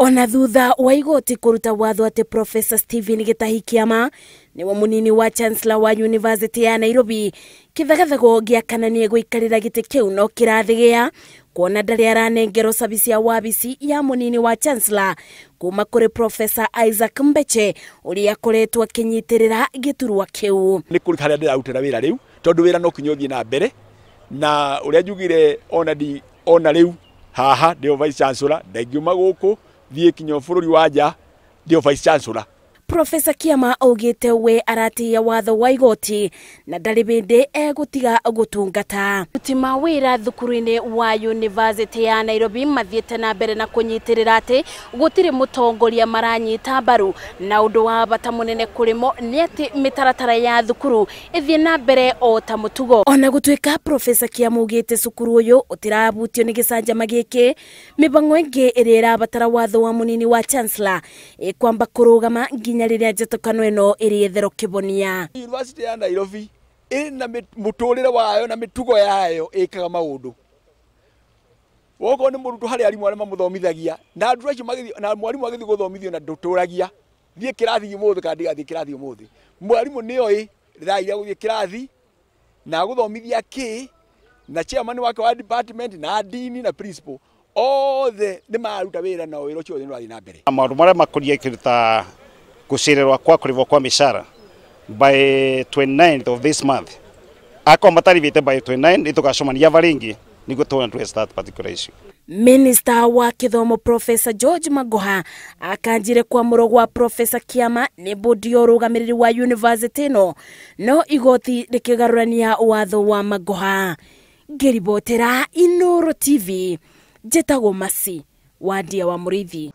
ona thutha wa igoti kuruta watho ati profesa stephen gitahi kiama niwe munini wa chancellor wa yunivasĩtĩ ya nairobi kĩthagathagwo gĩakana nĩ gũikarĩra gĩtĩ kĩu no kĩrathĩgĩa kuona ndarĩ aranengero cabi cia wabici ya munini wa chancellor kuma kũrĩ profesa isaac mbeche ũrĩa akoretwo akĩnyitĩrĩra gĩturwa kĩu nĩ kũrĩ harĩa ndĩrarutĩra wĩra rĩu tondũ wĩra no kinya ũthiĩ na mbere na ũrĩa njugire ona ndi ona rĩu haha ndĩ vice chancellor ndaingiuma gũkũ thiä kinya å bå rå ri wa nja ndä o vice chancellor profesa kiama augite we aratiya watho wa igoti na ndarä hä ndä egåtiga gå ruti wä ra thukuru-inä wa university ya nairobi mathiĩte na mbere na kũnyitĩrĩra ra atä gũtirĩ mũtongoria maranyita mbaru na ũndũ wa bata mũnene kũrĩ mo nĩ atĩ ya thukuru ĩthiĩ na mbere o ta mũtugo ona gũtuĩka profesa kiamaugite cukuru ũyũ ũtirabutio nĩ gĩcanjama gĩkĩ mĩbango ĩngĩ ĩrĩa ĩrabatara watho wa munini wa chancellor ĩkwamba kũrũgama nginya ikinya riria njetukano ino iri ethero kibonia university ya Nairobi ina muturire wayo na mitugo yayo ikaga maundu wokorwo nä må rutwo harä arimå arä mamuthomithagia na andå acio na mwarimå agä thiä gå thomithio na ndå ragia thiä kä rathi må thä kana ndigathiä kä rathi må thä mwarimå nä oä thaa iria gå thiä kä rathi na gå thomithia kä na chairman wake wa department na ndini na principal othe nä maruta wä ra na wä ra å cio nä rathiä na mbere maå ndå marä a kwa kwako kwa mishara by 29th of this month ako matarivite by 29 itukacomania varingi nigo to address that particular issue Minista wa kithomo Profesa George Magoha akanjire kwa murogo wa Profesa Kiama nĩ bodi ya ũrũgamĩrĩri wa university no no igoti rĩkĩgarũrania watho wa Magoha ngĩribotera Inoro TV njĩtagwo Masi wa wa Murithi